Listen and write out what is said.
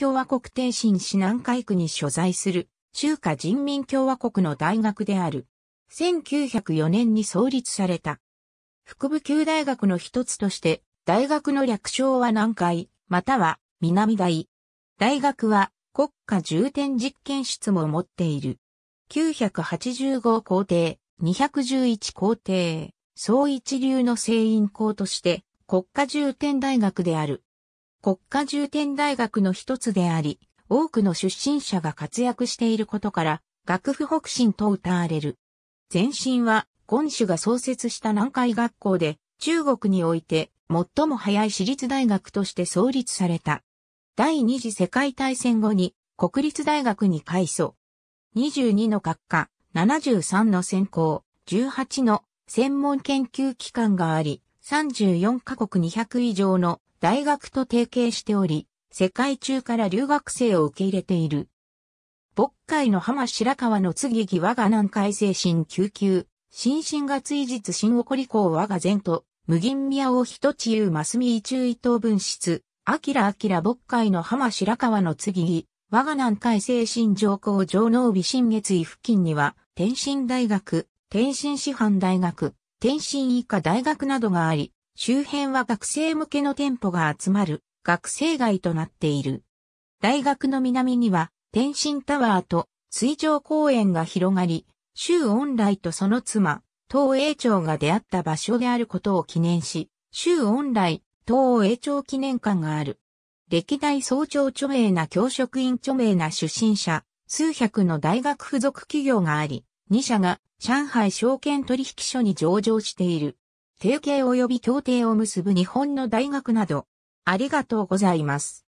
共和国天津市南海区に所在する中華人民共和国の大学である。1904年に創立された。副部級大学の一つとして、大学の略称は南海、または南大。大学は国家重点実験室も持っている。985校庭、211校庭、総一流の生員校として国家重点大学である。国家重点大学の一つであり、多くの出身者が活躍していることから、学府北進と謳われる。前身は、今主が創設した南海学校で、中国において最も早い私立大学として創立された。第二次世界大戦後に国立大学に改装。22の学科、73の専攻、18の専門研究機関があり、34カ国200以上の大学と提携しており、世界中から留学生を受け入れている。牧会の浜白川の次義我が南海精神救急、新進が追日新起こり校我が前途、無銀宮を一地うますみ一中伊藤分室、あきらあきら牧会の浜白川の次義、我が南海精神上皇上農美新月医付近には、天津大学、天津師範大学、天津医科大学などがあり、周辺は学生向けの店舗が集まる学生街となっている。大学の南には天津タワーと水上公園が広がり、周恩来とその妻、東栄町が出会った場所であることを記念し、周恩来、東栄町記念館がある。歴代総長著名な教職員著名な出身者、数百の大学付属企業があり、2社が上海証券取引所に上場している。提携及び協定を結ぶ日本の大学など、ありがとうございます。